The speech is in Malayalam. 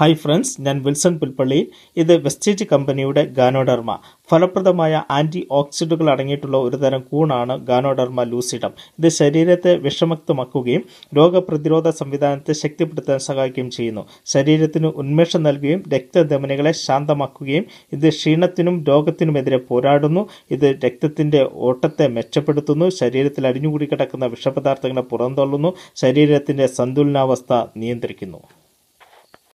ഹായ് ഫ്രണ്ട്സ് ഞാൻ വിൽസൺ പുൽപ്പള്ളിയിൽ ഇത് വെസ്റ്റേജ് കമ്പനിയുടെ ഗാനോഡർമ ഫലപ്രദമായ ആൻറ്റി ഓക്സിഡുകൾ അടങ്ങിയിട്ടുള്ള ഒരു തരം കൂണാണ് ഗാനോഡർമ ലൂസിഡം ഇത് ശരീരത്തെ വിഷമക്തമാക്കുകയും രോഗപ്രതിരോധ സംവിധാനത്തെ ശക്തിപ്പെടുത്താൻ സഹായിക്കുകയും ചെയ്യുന്നു ശരീരത്തിന് ഉന്മേഷം നൽകുകയും രക്തധമനികളെ ശാന്തമാക്കുകയും ഇത് ക്ഷീണത്തിനും രോഗത്തിനുമെതിരെ പോരാടുന്നു ഇത് രക്തത്തിൻ്റെ ഓട്ടത്തെ മെച്ചപ്പെടുത്തുന്നു ശരീരത്തിൽ അടിഞ്ഞുകൂടി കിടക്കുന്ന വിഷപദാർത്ഥങ്ങളെ പുറന്തള്ളുന്നു ശരീരത്തിൻ്റെ സന്തുലനാവസ്ഥ നിയന്ത്രിക്കുന്നു